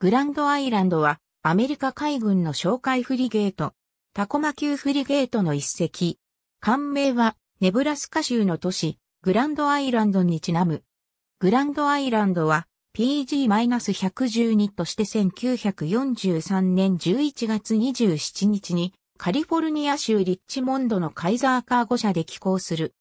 グランドアイランドはアメリカ海軍の哨戒フリゲート、タコマ級フリゲートの一隻。艦名はネブラスカ州の都市グランドアイランドにちなむ。グランドアイランドは PG-112 として1943年11月27日にカリフォルニア州リッチモンドのカイザーカー5社で寄港する。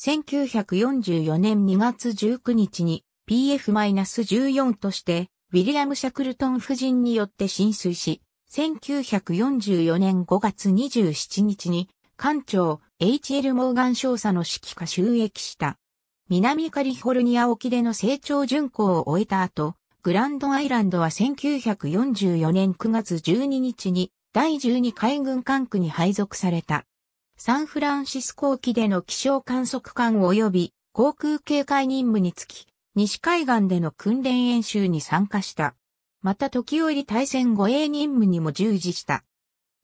1944年2月19日に PF-14 としてウィリアム・シャクルトン夫人によって浸水し、1944年5月27日に、艦長 H.L. モーガン少佐の指揮下収益した。南カリフォルニア沖での成長巡航を終えた後、グランドアイランドは1944年9月12日に第12海軍管区に配属された。サンフランシスコ沖での気象観測艦及び航空警戒任務につき、西海岸での訓練演習に参加した。また時折対戦護衛任務にも従事した。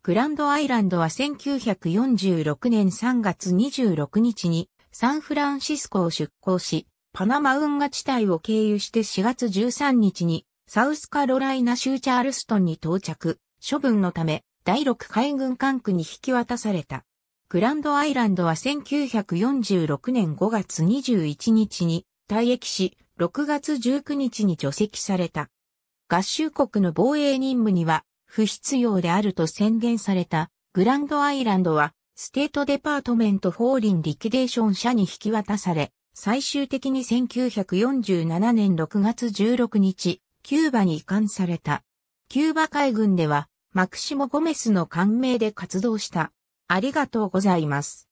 グランドアイランドは1946年3月26日にサンフランシスコを出港し、パナマ運河地帯を経由して4月13日にサウスカロライナ州チャールストンに到着、処分のため第6海軍管区に引き渡された。グランドアイランドは1946年5月21日に退役し、6月19日に除籍された。合衆国の防衛任務には不必要であると宣言されたグランドアイランドはステートデパートメントフォーリンリキデーション社に引き渡され、最終的に1947年6月16日、キューバに移管された。キューバ海軍では、マクシモ・ゴメスの官名で活動した。ありがとうございます。